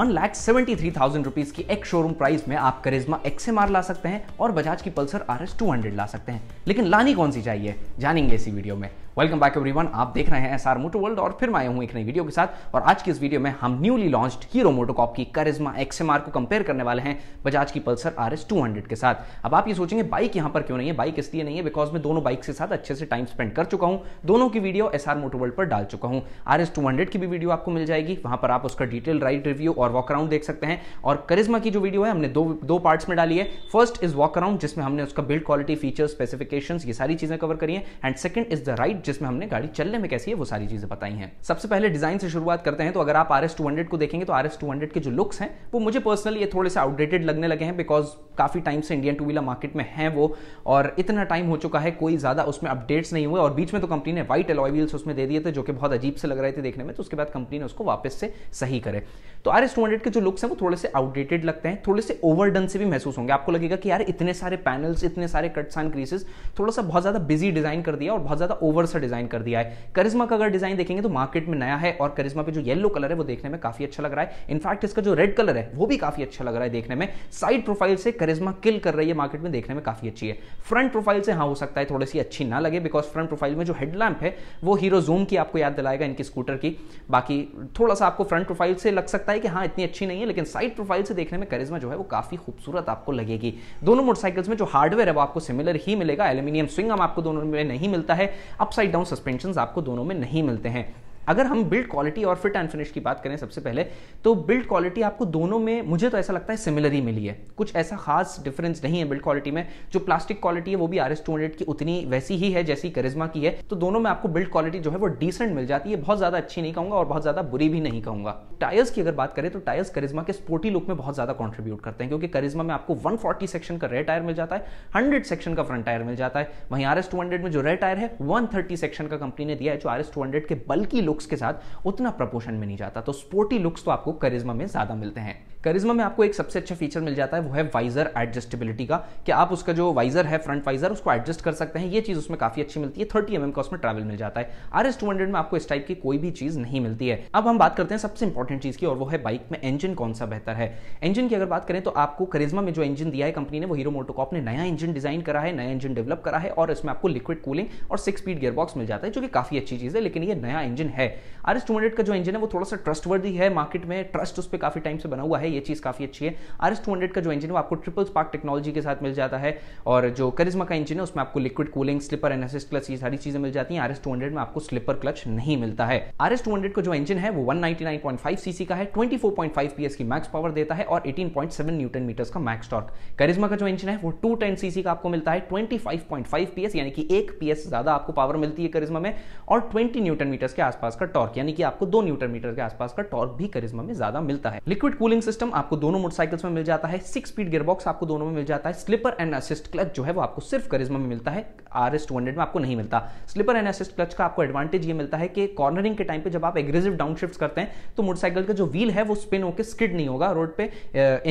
one lakh seventy three thousand rupees की एक showroom price में आप करिज्मा एक्सएमआर ला सकते हैं और बजाज की Pulsar R S two hundred ला सकते हैं लेकिन लानी कौन सी चाहिए जानेंगे इसी वीडियो में वेलकम बैक एवरीवन आप देख रहे हैं एसआर मोटो वर्ल्ड और फिर मैं आया हूं एक नई वीडियो के साथ और आज की इस वीडियो में हम न्यूली लॉन्च्ड हीरो मोटोकॉप की करिश्मा एक्सएमआर को कंपेयर करने वाले हैं बजाज की पल्सर आर एस के साथ अब आप ये सोचेंगे बाइक यहां पर क्यों नहीं है बाइक इसलिए नहीं है बिकॉज मैं दोनों बाइक के साथ अच्छे से टाइम स्पेंड कर चुका हूं दोनों की video S R Moto World पर डाल चुका हूं आर एस की भी वीडियो आपको मिल जाएगी वहां पर आप उसका डिटेल राइड रिव्यू और वॉक अराउंड देख सकते हैं और करिश्मा की जो वीडियो है हमने दो दो पार्ट्स में डाली है फर्स्ट इज वॉक अराउंड जिसमें हमने उसका बिल्ड क्वालिटी फीचर्स स्पेसिफिकेशन ये सारी चीजें कवर करी है and second is the right bike जिसमें हमने गाड़ी चलने में कैसी है वो सारी चीजें बताई हैं सबसे पहले डिजाइन से शुरुआत करते हैं तो अगर आप आर एस को देखेंगे तो आर एस के जो लुक्स हैं वो मुझे पर्सनली ये थोड़े से आउटडेटेड लगने लगे हैं बिकॉज काफी टाइम से इंडियन टू व्हीलर मार्केट में है वो और इतना टाइम हो चुका है कोई ज्यादा उसमें अपडेट्स नहीं हुए और बीच में तो कंपनी ने व्हाइट एलॉय व्हील्स उसमें दे दिए थे जो कि बहुत अजीब से लग रहे थे देखने में तो उसके बाद कंपनी ने उसको वापस से सही करे तो आर एस के जो लुक्स हैं वो थोड़े से आउटडेटेड लगते हैं थोड़े से ओवरडन से भी महसूस होंगे आपको लगेगा कि यार इतने सारे पैनल्स इतने सारे कट्स एंड क्रीसेस थोड़ा सा बहुत ज्यादा बिजी डिजाइन कर दिया और बहुत ज्यादा ओवर सा डिजाइन कर दिया है करिश्मा का अगर डिजाइन देखेंगे तो मार्केट में नया है और करिश्मा पे जो येलो कलर है वो देखने में काफी अच्छा लग रहा है इनफैक्ट इसका जो रेड कलर है वो भी काफी अच्छा लग रहा है देखने में साइड प्रोफाइल से करिश्मा किल कर रही है मार्केट में देखने में काफी अच्छी है फ्रंट प्रोफाइल से हाँ हो सकता है थोड़ी सी अच्छी ना लगे बिकॉज फ्रंट प्रोफाइल में जो हेडलैम्प है वो हीरो जूम की आपको याद दिलाएगा इनकी स्कूटर की बाकी थोड़ा सा आपको फ्रंट प्रोफाइल से लग सकता है कि हाँ इतनी अच्छी नहीं है लेकिन साइड प्रोफाइल से देखने में करिश्मा जो है वो काफी खूबसूरत आपको लगेगी दोनों मोटरसाइकिल्स में जो हार्डवेयर है वो आपको सिमिलर ही मिलेगा एल्यूमिनियम स्विंग हम आपको दोनों में नहीं मिलता है अब अपसाइड डाउन सस्पेंशन आपको दोनों में नहीं मिलते हैं अगर हम बिल्ड क्वालिटी और फिट एंड फिनिश की बात करें सबसे पहले तो बिल्ड क्वालिटी आपको दोनों में मुझे तो ऐसा लगता है सिमिलर ही मिली है कुछ ऐसा खास डिफरेंस नहीं है बिल्ड क्वालिटी में जो प्लास्टिक क्वालिटी है वो भी आर एस की उतनी वैसी ही है जैसी करिज्मा की है तो दोनों में आपको बिल्ड क्वालिटी जो है वो डिसेंट मिल जाती है बहुत ज्यादा अच्छी नहीं कहूंगा और बहुत ज्यादा बुरी भी नहीं कहूंगा टायर्स की अगर बात करें तो टायर्स करिज्मा के स्पोर्टी लुक में बहुत ज्यादा कॉन्ट्रीब्यूट करते हैं क्योंकि करिज्मा में आपको वन सेक्शन का रेड टायर मिल जाता है हंड्रेड सेक्शन का फ्रंट टायर मिल जाता है वहीं आर एस में जो रेड टायर है थर्टी सेक्शन का कंपनी ने दिया है जो आर एस के बल्कि लुक लुक्स के साथ उतना प्रपोर्शन में नहीं जाता तो स्पोर्टी लुक्स तो आपको करिज्मा में ज़्यादा मिलते हैं करिश्मा में आपको एक सबसे अच्छा फीचर मिल जाता है वो है वाइजर एडजस्टेबिलिटी का कि आप उसका जो वाइजर है फ्रंट वाइजर उसको एडजस्ट कर सकते हैं ये चीज़ उसमें काफी अच्छी मिलती है थर्टी एम mm का उसमें ट्रैवल मिल जाता है आर एस टू हंड्रेड में आपको इस टाइप की कोई भी चीज़ नहीं मिलती है अब हम बात करते हैं सबसे इंपॉर्टेंट चीज़ की और वो है बाइक में इंजन कौन सा बेहतर है इंजन की अगर बात करें तो आपको करिश्मा में जो इंजन दिया है कंपनी ने वो हीरो मोटोकॉप ने नया इंजन डिजाइन करा है नया इंजन डेवलप करा है और इसमें आपको लिक्विड कूलिंग और सिक्स स्पीड गियरबॉक्स मिल जाता है जो कि काफी अच्छी चीज़ है लेकिन ये नया इंजन है आर एस टू हंड्रेड का जो इंजन है वो थोड़ा सा ट्रस्टवर्दी है मार्केट में ट्रस्ट उस पर काफी टाइम से बना हुआ है है यह चीज़ काफ़ी अच्छी है आर एस टू हंड्रेड का जो इंजन है आपको ट्रिपल स्पार्क टेक्नोलॉजी के साथ मिल जाता है और जो करिश्मा का इंजन है उसमें आपको liquid cooling slipper and assist clutch ये सारी चीज़ें मिल जाती है आर एस टू हंड्रेड में आपको स्लिपर क्लच नहीं मिलता है आर एस टू हंड्रेड का जो इंजन है वो one ninety nine point five cc का है twenty four point five P की मैक्स पावर देता है और eighteen point seven newton metres का मैक्स टॉर्क करिश्मा का जो इंजन है वो टू टेन सीसी का आपको मिलता है twenty five point five P यानी कि एक पी ज़्यादा आपको पावर मिलती है करिश्मा में और ट्वेंटी न्यूटन मीटर्स के आसपास का टॉर्क यानी कि आपको दो न्यूटन मीटर के आसपास का टॉर्क भी करिश्मा में ज़्यादा मिलता है लिक्विड कूलिंग सिस्टम सिस्टम आपको दोनों मोटरसाइकिल्स में मिल जाता है सिक्स स्पीड गियरबॉक्स आपको दोनों में मिल जाता है स्लिपर एंड असिस्ट क्लच जो है वो आपको सिर्फ करिज्मा में मिलता है आर एस में आपको नहीं मिलता स्लिपर एंड असिस्ट क्लच का आपको एडवांटेज ये मिलता है कि कॉर्नरिंग के टाइम पे जब आप एग्रेसिव डाउन करते हैं तो मोटरसाइकिल का जो व्हील है वो स्पिन होकर स्किड नहीं होगा रोड पे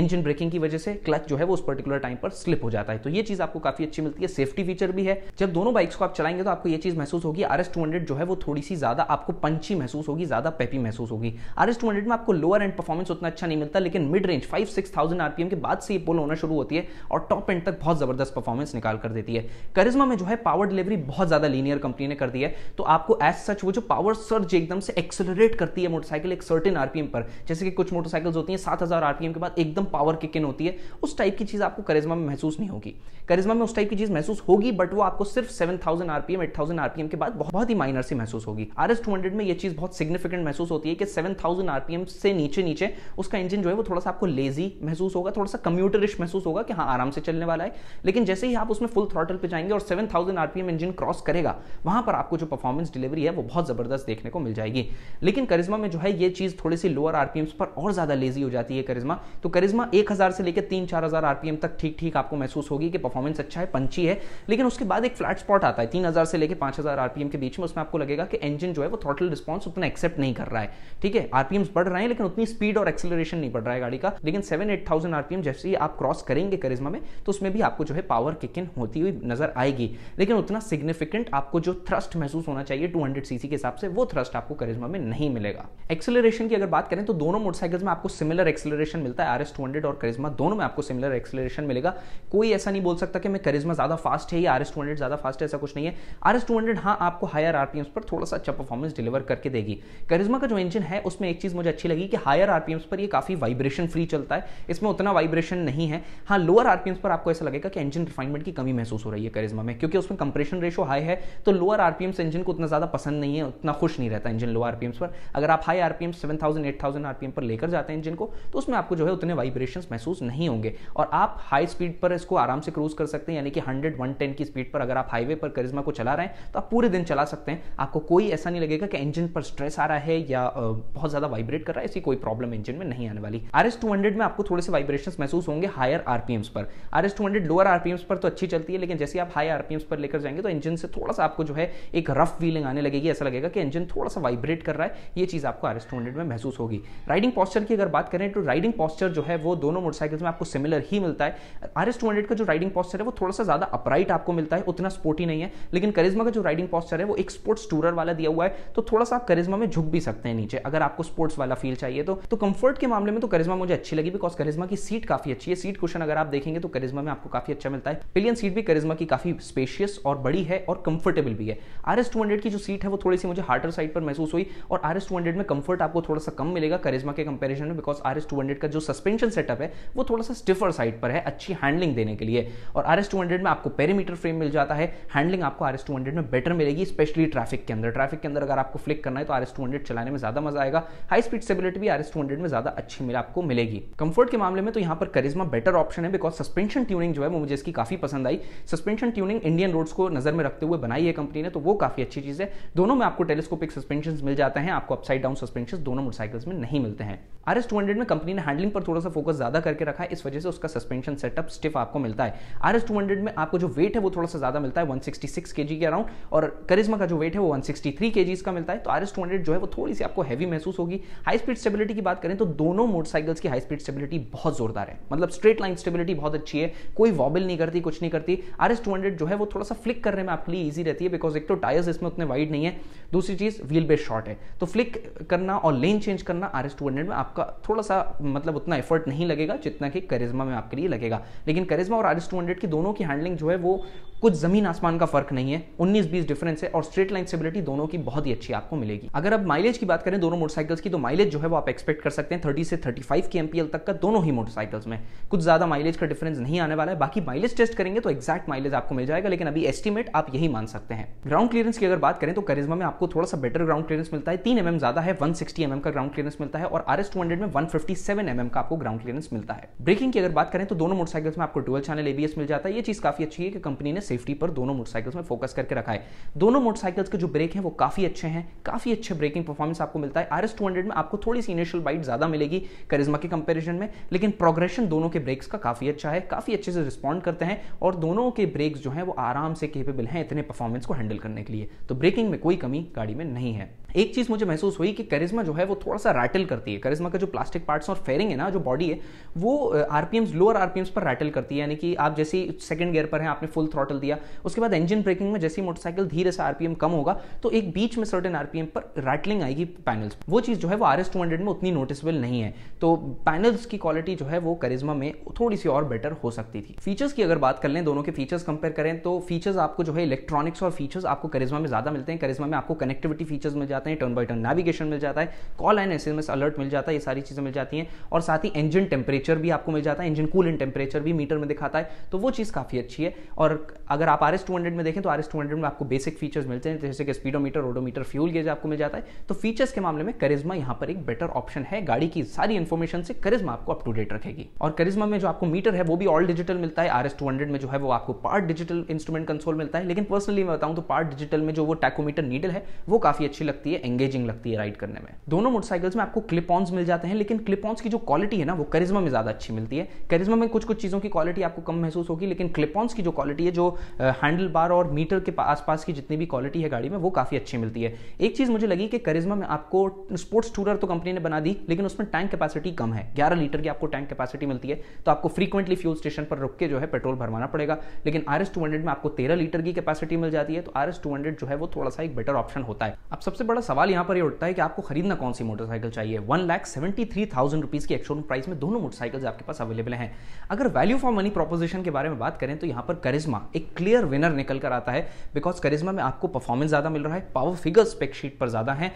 इंजन ब्रेकिंग की वजह से क्लच जो है वो उस पर्टिकुलर टाइम पर स्लिप हो जाता है तो ये चीज आपको काफी अच्छी मिलती है सेफ्टी फीचर भी है जब दोनों बाइक्स को आप चलाएंगे तो आपको ये चीज महसूस होगी आर एस जो है वो थोड़ी सी ज्यादा आपको पंची महसूस होगी ज्यादा पेपी महसूस होगी आर एस में आपको लोअर एंड परफॉर्मेंस उतना अच्छा नहीं मिलता लेकिन लेकिन mid range five six thousand RPM के बाद से ये पुल होना शुरू होती है और टॉप एंड तक बहुत ज़बरदस्त परफॉर्मेंस निकाल कर देती है करिश्मा में जो है पावर डिलीवरी बहुत ज़्यादा लीनियर कंपनी ने कर दी है तो आपको एज सच वो जो पावर सर्च एकदम से एक्सेलरेट करती है मोटरसाइकिल एक सर्टिन आरपीएम पर जैसे कि कुछ मोटरसाइकिल्स होती हैं सात हज़ार आरपीएम के बाद एकदम पावर किक इन होती है उस टाइप की चीज़ आपको करिश्मा में महसूस नहीं होगी करिश्मा में उस टाइप की चीज़ महसूस होगी बट वो आपको सिर्फ seven thousand RPM eight thousand RPM के बाद बहुत ही माइनर से महसूस होगी आर एस टू हंड्रेड में यह चीज़ बहुत सिग्निफिकेंट महसूस होती है कि सेवन थाउजेंड आरपीएम से नीचे नीचे उसका इंजन जो है वो थोड़ा सा आपको लेजी महसूस होगा थोड़ा सा कम्यूटरिश महसूस होगा कि हाँ आराम से चलने वाला है लेकिन जैसे ही आप उसमें फुल थ्रॉटल पे जाएंगे और थाउजेंड आरपीएम इंजन क्रॉस करेगा वहां पर आपको जो परफॉर्मेंस डिलीवरी है वो बहुत जबरदस्त देखने को मिल जाएगी लेकिन करिश्मा में जो है ये चीज थोड़ी सी लोअर आरपीएम पर और ज्यादा लेजी हो जाती है करिश्मा तो करिश्मा एक से लेकर तीन चार आरपीएम तक ठीक ठीक आपको महसूस होगी कि परफॉर्मेंस अच्छा है पंची है लेकिन उसके बाद एक फ्लैट स्पॉट आता है तीन से लेकर पांच आरपीएम के बीच में उसमें आपको लगेगा कि इंजन जो है वो थ्रॉटल रिस्पॉन्स उतना एक्सेप्ट नहीं कर रहा है ठीक है आरपीएम बढ़ रहे हैं लेकिन उतनी स्पीड और एक्सेलरेशन नहीं बढ़ रहा है है गाड़ी का लेकिन सेवन एट थाउजेंड आरपीएम जैसे ही आप क्रॉस करेंगे करिश्मा में तो उसमें भी आपको जो है पावर किक इन होती हुई नजर आएगी लेकिन उतना सिग्निफिकेंट आपको जो थ्रस्ट महसूस होना चाहिए टू हंड्रेड सीसी के हिसाब से वो थ्रस्ट आपको करिश्मा में नहीं मिलेगा एक्सेलरेशन की अगर बात करें तो दोनों मोटरसाइकिल्स में आपको सिमिलर एक्सेलरेशन मिलता है आर एस टू हंड्रेड और करिश्मा दोनों में आपको सिमिलर एक्सेलरेशन मिलेगा कोई ऐसा नहीं बोल सकता कि मैं करिश्मा ज्यादा फास्ट है या आर एस टू हंड्रेड ज्यादा फास्ट है ऐसा कुछ नहीं है आर एस टू हंड्रेड हाँ आपको हायर आरपीएम्स पर थोड़ा सा अच्छा परफॉर्मेंस डिलीवर करके देगी करिश्मा का जो इंजन है उसमें एक चीज मुझे अच्छी लगी कि हायर आरपीएम्स पर ये काफी वाइब्रेशन वाइब्रेशन फ्री चलता है इसमें उतना वाइब्रेशन नहीं है हाँ लोअर आरपीएम्स पर आपको ऐसा लगेगा कि इंजन रिफाइनमेंट की कमी महसूस हो रही है करिज्मा में क्योंकि उसमें कंप्रेशन रेशो हाई है तो लोअर आरपीएम्स इंजन को उतना ज़्यादा पसंद नहीं है उतना खुश नहीं रहता इंजन लोअर आरपीएम्स पर अगर आप high RPM seven thousand eight thousand RPM पर लेकर जाते हैं इंजन को तो उसमें आपको जो है उतने वाइब्रेशन महसूस नहीं होंगे और आप हाई स्पीड पर इसको आराम से क्रूज कर सकते हैं यानी कि हंड्रेड वन टेन की स्पीड पर अगर आप हाईवे पर करिज्मा को चला रहे हैं तो आप पूरे दिन चला सकते हैं आपको कोई ऐसा नहीं लगेगा कि इंजन पर स्ट्रेस आ रहा है या बहुत ज़्यादा वाइब्रेट कर रहा है ऐसी कोई प्रॉब्लम इंजन में नहीं आने वाली आर एस टू हंड्रेड में आपको थोड़े से वाइब्रेशन महसूस होंगे हायर आरपीएम्स पर R S two hundred lower RPMs पर तो अच्छी चलती है लेकिन जैसे आप हाई आरपीएम्स पर लेकर जाएंगे तो इंजन से थोड़ा सा आपको जो है एक रफ फीलिंग आने लगेगी ऐसा लगेगा कि इंजन थोड़ा सा वाइब्रेट कर रहा है ये चीज़ आपको आर एस टू हंड्रेड में महसूस होगी राइडिंग पॉस्चर की अगर बात करें तो राइडिंग पॉस्चर जो है वो दोनों मोटरसाइकिल्स में आपको सिमिलर ही मिलता है आर एस टू हंड्रेड का जो राइडिंग पॉस्चर है वो थोड़ा सा ज़्यादा अपराइट आपको मिलता है उतना स्पोर्टी नहीं है लेकिन करिश्मा का जो राइडिंग पॉस्चर है वो एक स्पोर्ट्स टूरर वाला दिया हुआ है तो थोड़ा सा आप करिश्मा में झुक भी सकते हैं नीचे अगर आपको स्पोर्ट्स वाला फील चाहिए तो कंफर्ट तो के मामले में तो करिश्मा मुझे अच्छी लगी बिकॉज करिश्मा की सीट काफी अच्छी है सीट क्वेश्चन अगर आप देखेंगे तो करिश्मा में आपको काफी अच्छा मिलता है पिलियन सीट भी करिश्मा की काफी स्पेशियस और बड़ी है और कंफर्टेबल भी है आर एस की जो सीट है वो थोड़ी सी मुझे हार्टर साइड पर महसूस हुई और आर एस में कंफर्ट आपको थोड़ा सा कम मिलेगा करिश्मा के कंपेरिजन में बिकॉज आर एस का जो सस्पेंशन सेटअप है वो थोड़ा सा स्टिफर साइड पर है अच्छी हैंडलिंग देने के लिए और आर एस में आपको पेरीमीटर फ्रेम मिल जाता है हैंडलिंग आपको आर एस में बेटर मिलेगी स्पेशली ट्रैफिक के अंदर ट्रैफिक के अंदर अगर आपको फ्लिक करना है तो आर एस चलाने में ज्यादा मजा आएगा हाई स्पीड स्टेबिलिटी भी आर एस में ज्यादा अच्छी मिला आपको मिलेगी कंफर्ट के मामले में तो यहां पर करिश्मा बेटर ऑप्शन है बिकॉज सस्पेंशन ट्यूनिंग जो है वो मुझे इसकी काफी पसंद आई सस्पेंशन ट्यूनिंग इंडियन रोड्स को नजर में रखते हुए बनाई है कंपनी ने तो वो काफी अच्छी चीज है दोनों में आपको टेलीस्कोपिक सस्पेंशन मिल जाते हैं आपको अपसाइड डाउन सस्पेंशन दोनों मोटरसाइकिल्स में नहीं मिलते हैं आर एस टू हंड्रेड में कंपनी ने हैंडलिंग पर थोड़ा सा फोकस ज्यादा करके रखा है इस वजह से उसका सस्पेंशन सेटअप स्टिफ आपको मिलता है आर एस टू हंड्रेड में आपको जो वेट है वो थोड़ा सा ज्यादा मिलता है वन सिक्सटी सिक्स के जी के अराउंड और करिश्मा का जो वेट है वो वन सिक्सटी थ्री के जीज का मिलता है तो आर एस टू हंड्रेड जो है वो थोड़ी सी आपको हैवी महसूस होगी हाई स्पीड स्टेबिलिटी की बात करें तो दोनों मोटरसाइकिल मोटरसाइकिल्स की हाई स्पीड स्टेबिलिटी बहुत जोरदार है मतलब स्ट्रेट लाइन स्टेबिलिटी बहुत अच्छी है कोई वॉबल नहीं करती कुछ नहीं करती आर एस जो है वो थोड़ा सा फ्लिक करने में आपके लिए ईजी रहती है बिकॉज एक तो टायर्स इसमें उतने वाइड नहीं है दूसरी चीज़ व्हील बेस शॉर्ट है तो फ्लिक करना और लेन चेंज करना आर एस में आपका थोड़ा सा मतलब उतना एफर्ट नहीं लगेगा जितना कि करिज्मा में आपके लिए लगेगा लेकिन करिज्मा और आर एस की दोनों की हैंडलिंग जो है वो कुछ जमीन आसमान का फर्क नहीं है 19-20 डिफरेंस है और स्ट्रेट लाइन स्टेबिलिटी दोनों की बहुत ही अच्छी आपको मिलेगी अगर अब माइलेज की बात करें दोनों मोटरसाइकिल्स की तो माइलेज जो है वो आप एक्सपेक्ट कर सकते हैं 30 से 35 फाइव के एम तक का दोनों ही मोटरसाइकिल्स में कुछ ज़्यादा माइलेज का डिफरेंस नहीं आने वाला है बाकी माइलेज टेस्ट करेंगे तो एक्जैक्ट माइलेज आपको मिल जाएगा लेकिन अभी एस्टिमेट आप यही मान सकते हैं ग्राउंड क्लियरेंस की अगर बात करें तो करिज्मा में आपको थोड़ा सा बेटर ग्राउंड क्लियरेंस मिलता है तीन एम ज़्यादा है वन सिक्सटी एम का ग्राउंड क्लियरेंस मिलता है और आर एस टू हंड्रेड में वन फिफ्टी सेवन mm का आपको ग्राउंड क्लियरेंस मिलता है ब्रेकिंग की अगर बात करें तो दोनों मोटरसाइकिल्स में आपको डुअल चैनल एबीएस मिल जाता है यह चीज़ काफ़ी अच्छी है कि कंपनी ने सेफ्टी पर दोनों मोटरसाइकिल्स में फोकस करके रखा है दोनों मोटरसाइकिल्स के जो ब्रेक है वो काफ़ी अच्छे हैं काफ़ी अच्छे ब्रेकिंग परफॉर्मेंस आपको मिलता है आर एस टू हंड्रेड में आपको थोड़ी सी इनिशियल बाइट ज़्यादा मिलेगी करिश्मा के कंपेरिजन में लेकिन प्रोग्रेशन दोनों के ब्रेक्स का काफ़ी अच्छा है काफ़ी अच्छे से रिस्पॉन्ड करते हैं और दोनों के ब्रेक्स जो है वो आराम से केपेबल हैं इतने परफॉर्मेंस को हैंडल करने के लिए तो ब्रेकिंग में कोई कमी गाड़ी में नहीं है एक चीज़ मुझे महसूस हुई कि करिश्मा जो है वो थोड़ा सा रैटल करती है करिश्मा का जो प्लास्टिक पार्ट्स और फेयरिंग है ना जो बॉडी है वो आरपीएम्स लोअर आरपीएम्स पर रैटल करती है यानी कि आप जैसे ही सेकंड गियर पर हैं आपने फुल थ्रॉटल दिया उसके बाद इंजन ब्रेकिंग में जैसी मोटरसाइकिल धीरे से आरपीएम कम होगा तो एक बीच में सर्टन आरपीएम पर रैटलिंग आएगी पैनल्स वो चीज़ जो है वो आर में उतनी नोटिसबल नहीं है तो पैनल्स की क्वालिटी जो है वो करिश्मा में थोड़ी सी और बेटर हो सकती थी फीचर्स की अगर बात कर लें दोनों के फीचर्स कंपेयर करें तो फीचर्स आपको जो है इलेक्ट्रॉनिक्स और फीचर्स आपको करिश्मा में ज़्यादा मिलते हैं करिश्मा में आपको कनेक्टिविटी फीचर्स में जाते हैं टर्न बाय टर्न नेविगेशन मिल जाता है कॉल एंड एस अलर्ट मिल जाता है ये सारी चीज़ें मिल जाती हैं और साथ ही इंजन टेम्परेचर भी आपको मिल जाता है इंजन कूल एंड टेम्परेचर भी मीटर में दिखाता है तो वो चीज़ काफ़ी अच्छी है और अगर आप आर एस टू हंड्रेड में देखें तो आर एस टू हंड्रेड में आपको बेसिक फीचर्स मिलते हैं जैसे कि स्पीडोमीटर ओडोमीटर फ्यूल गेज आपको मिल जाता है तो फीचर्स के मामले में करिज्मा यहाँ पर एक बेटर ऑप्शन है गाड़ी की सारी इन्फॉर्मेशन से करिज्मा आपको अप टू डेट रखेगी और करिज्मा में जो आपको मीटर है वो भी ऑल डिजिटल मिलता है आर एस टू हंड्रेड में जो है वो आपको पार्ट डिजिटल इंस्ट्रूमेंट कंसोल मिलता है लेकिन पर्सनली मैं बताऊं तो पार्ट डिजिटल में जो वो टैकोमीटर नीडल है वो काफ़ी अच्छी लगती है लगती है एंगेजिंग लगती है राइड करने में दोनों मोटरसाइकिल्स में आपको क्लिप ऑन्स मिल जाते हैं लेकिन क्लिप ऑन्स की जो क्वालिटी है ना वो करिज्मा में ज़्यादा अच्छी मिलती है करिज्मा में कुछ कुछ चीज़ों की क्वालिटी आपको कम महसूस होगी लेकिन क्लिप ऑन्स की जो क्वालिटी है जो हैंडल बार और मीटर के आसपास की जितनी भी क्वालिटी है गाड़ी में वो काफ़ी अच्छी मिलती है एक चीज़ मुझे लगी कि करिज्मा में आपको स्पोर्ट्स टूरर तो कंपनी ने बना दी लेकिन उसमें टैंक कैपेसिटी कम है ग्यारह लीटर की आपको टैंक कैपेसिटी मिलती है तो आपको फ्रीक्वेंटली फ्यूल स्टेशन पर रुक के जो है पेट्रोल भरवाना पड़ेगा लेकिन आर एस में आपको तेरह लीटर की कैपेसिटी मिल जाती है तो आर एस जो है वो थोड़ा सा एक बेटर ऑप्शन होता है अब सबसे बड़ा बड़ा सवाल यहाँ पर ये यह उठता है कि आपको खरीदना कौन सी मोटरसाइकिल चाहिए one lakh seventy three thousand rupees की एक्शोरूम प्राइस में दोनों मोटरसाइकिल्स आपके पास अवेलेबल हैं अगर वैल्यू फॉर मनी प्रोपोजिशन के बारे में बात करें तो यहाँ पर करिश्मा एक क्लियर विनर निकल कर आता है बिकॉज करिश्मा में आपको परफॉर्मेंस ज़्यादा मिल रहा है पावर फिगर स्पेकशीट पर ज़्यादा है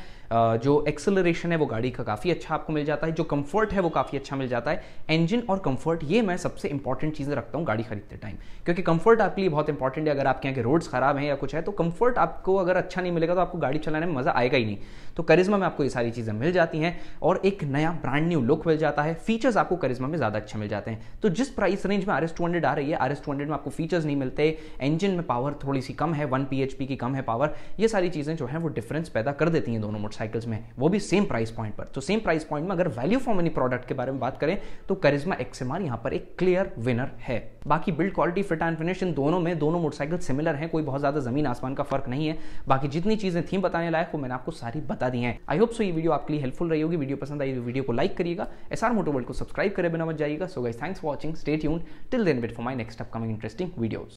जो एक्सेलरेशन है वो गाड़ी का काफ़ी अच्छा आपको मिल जाता है जो कंफर्ट है वो काफ़ी अच्छा मिल जाता है इंजन और कंफर्ट ये मैं सबसे इंपॉर्टेंट चीज़ें रखता हूँ गाड़ी खरीदते टाइम क्योंकि कंफर्ट आपके लिए बहुत इंपॉर्टेंट है अगर आपके यहाँ के रोड्स खराब हैं या कुछ है तो कंफर्ट आपको अगर अच्छा नहीं मिलेगा तो आपको गाड़ी चलाने में मज़ा आएगा आएगा ही नहीं तो करिश्मा में आपको ये सारी चीज़ें मिल जाती हैं और एक नया ब्रांड न्यू लुक मिल जाता है फीचर्स आपको करिश्मा में ज़्यादा अच्छे मिल जाते हैं तो जिस प्राइस रेंज में आर एस टू हंड्रेड आ रही है आर एस टू हंड्रेड में आपको फीचर्स नहीं मिलते इंजन में पावर थोड़ी सी कम है वन पी एच पी की कम है पावर ये सारी चीज़ें जो है वो डिफरेंस पैदा कर देती हैं दोनों मोटरसाइकिल्स में वो भी सेम प्राइस पॉइंट पर तो सेम प्राइस पॉइंट में अगर वैल्यू फॉर मनी प्रोडक्ट के बारे में बात करें तो करिश्मा एक्सएमआर यहाँ पर एक क्लियर विनर है बाकी build quality fit and finish इन दोनों में दोनों मोटरसाइकिल सिमिलर हैं कोई बहुत ज़्यादा ज़मीन आसमान का फर्क नहीं है बाकी जितनी चीज़ें थीम बताने लायक वो मैंने आपको आपको सारी बता दी हैं आई होप सो ये वीडियो आपके लिए हेल्पफुल रही होगी वीडियो पसंद आई वीडियो तो को लाइक करिएगा एस आर मोटोवर्ल्ड को सब्सक्राइब करे बिना मत जाइएगा so guys thanks for watching stay tune till then wait for my next upcoming interesting videos